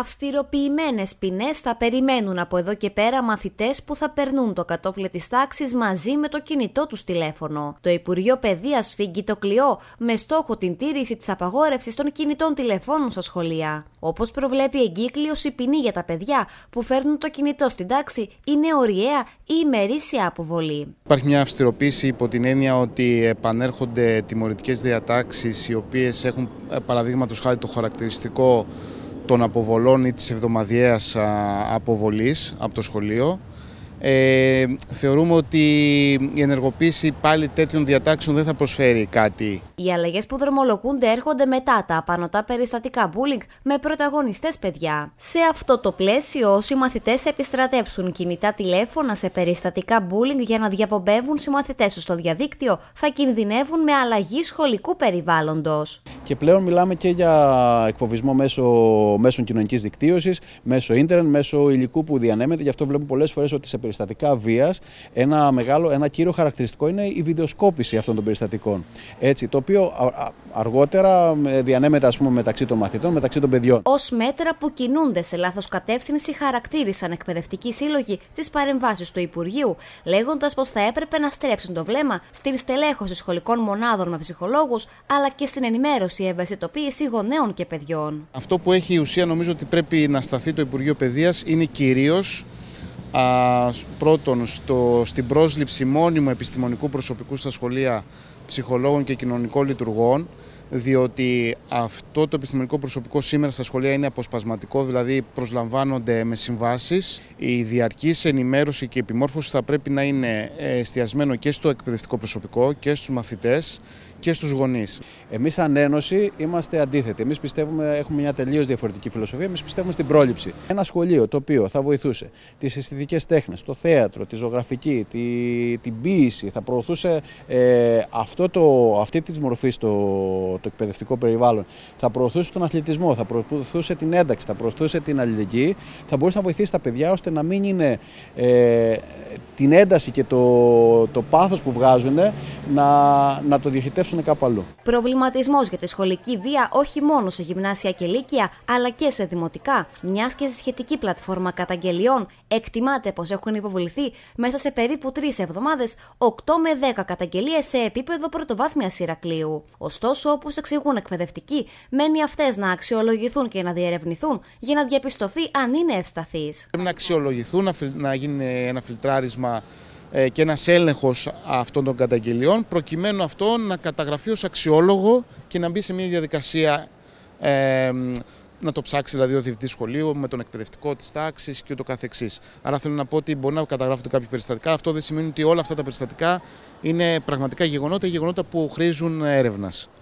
Αυστηροποιημένες ποινές θα περιμένουν από εδώ και πέρα μαθητές που θα περνούν το κατόφλι της τάξης μαζί με το κινητό τους τηλέφωνο. Το Υπουργείο Παιδείας φύγει το κλειό με στόχο την τήρηση της απαγόρευσης των κινητών τηλεφώνων στα σχολεία. Όπως προβλέπει η εγκύκλειος, η ποινή για τα παιδιά που φέρνουν το κινητό στην τάξη είναι ωριαία ή ημερήσια αποβολή. Υπάρχει μια αυστηροποίηση υπό την έννοια ότι επανέρχονται τιμωρητικές διατάξεις, οι οποίες έχουν ε, παραδείγματος χάρη το χαρακτηριστικό των αποβολών ή της εβδομαδιαίας αποβολής από το σχολείο. Ε, θεωρούμε ότι η ενεργοποίηση πάλι τέτοιων διατάξεων δεν θα προσφέρει κάτι. Οι αλλαγές που δρομολογούνται έρχονται μετά τα απανοτά περιστατικά bullying με πρωταγωνιστές παιδιά. Σε αυτό το πλαίσιο, όσοι μαθητές επιστρατεύσουν κινητά τηλέφωνα σε περιστατικά bullying για να διαπομπεύουν συμμαθητές τους στο διαδίκτυο, θα κινδυνεύουν με αλλαγή σχολικού περιβάλλοντος και πλέον μιλάμε και για εκφοβισμό μέσω μέσω κοινωνικής δικτύωσης, μέσω ίντερνετ, μέσω υλικού που διανέμεται. Γι' αυτό βλέπουμε πολλές φορές ότι σε περιστατικά βίας ένα, ένα κύριο χαρακτηριστικό είναι η βιντεοσκόπηση αυτών των περιστατικών. Έτσι, το οποίο αργότερα διανέμεται ας πούμε, μεταξύ των μαθητών, μεταξύ των παιδιών. Ως μέτρα που κινούνται σε λάθος κατεύθυνση, χαρακτήρισαν εκπαιδευτικοί σύλλογοι τις παρεμβάσεις του Υπουργείου, λέγοντας πως θα έπρεπε να στρέψουν το βλέμμα στην στελέχωση σχολικών μονάδων με ψυχολόγους, αλλά και στην ενημέρωση ευαισθητοποίηση γονέων και παιδιών. Αυτό που έχει ουσία νομίζω ότι πρέπει να σταθεί το Υπουργείο Παιδείας είναι κυρίως πρώτον στο, στην πρόσληψη μόνιμου επιστημονικού προσωπικού στα σχολεία ψυχολόγων και κοινωνικών λειτουργών διότι αυτό το επιστημονικό προσωπικό σήμερα στα σχολεία είναι αποσπασματικό, δηλαδή προσλαμβάνονται με συμβάσεις. Η διαρκής ενημέρωση και επιμόρφωση θα πρέπει να είναι ε, εστιασμένο και στο εκπαιδευτικό προσωπικό και στους μαθητές και στους γονείς. Εμείς σαν Ένωση είμαστε αντίθετοι. Εμείς πιστεύουμε, έχουμε μια τελείως διαφορετική φιλοσοφία, εμείς πιστεύουμε στην πρόληψη. Ένα σχολείο το οποίο θα βοηθούσε τις αισθητικές τέχνες, το θέατρο, τη ζωγραφική, τη, την ποίηση, θα προωθούσε ε, αυτό το, αυτή της μορφής στο το εκπαιδευτικό περιβάλλον, θα προωθούσε τον αθλητισμό, θα προωθούσε την ένταξη, θα προωθούσε την αλληλεγγύη, θα μπορούσε να βοηθήσει τα παιδιά ώστε να μην είναι ε, την ένταση και το, το πάθος που βγάζουν να, να το διοχετεύσουν κάπου αλλού. Προβληματισμός για τη σχολική βία όχι μόνο σε γυμνάσια και λύκεια, αλλά και σε δημοτικά, μιας και σε σχετική πλατφόρμα καταγγελιών εκτιμάται πως έχουν υποβληθεί μέσα σε περίπου τρεις εβδομάδες 8 με 10 καταγγελίες σε επίπεδο πρωτοβάθμιας Ηρακλείου. Ωστόσο, όπως εξηγούν εκπαιδευτικοί, μένει αυτές να αξιολογηθούν και να διερευνηθούν για να διαπιστωθεί αν είναι ευσταθείς. Πρέπει να αξιολογηθούν, να γίνει ένα φιλτράρισμα ε, και ένας έλεγχος αυτών των καταγγελιών προκειμένου αυτό να καταγραφεί ως αξιόλογο και να μπει σε μια διαδικασία ε, να το ψάξει δηλαδή ο διευθυντής σχολείου με τον εκπαιδευτικό της τάξης και ούτω καθεξής. Άρα θέλω να πω ότι μπορεί να καταγράφονται κάποια περιστατικά. Αυτό δεν σημαίνει ότι όλα αυτά τα περιστατικά είναι πραγματικά γεγονότα ή γεγονότα που χρήζουν έρευνας.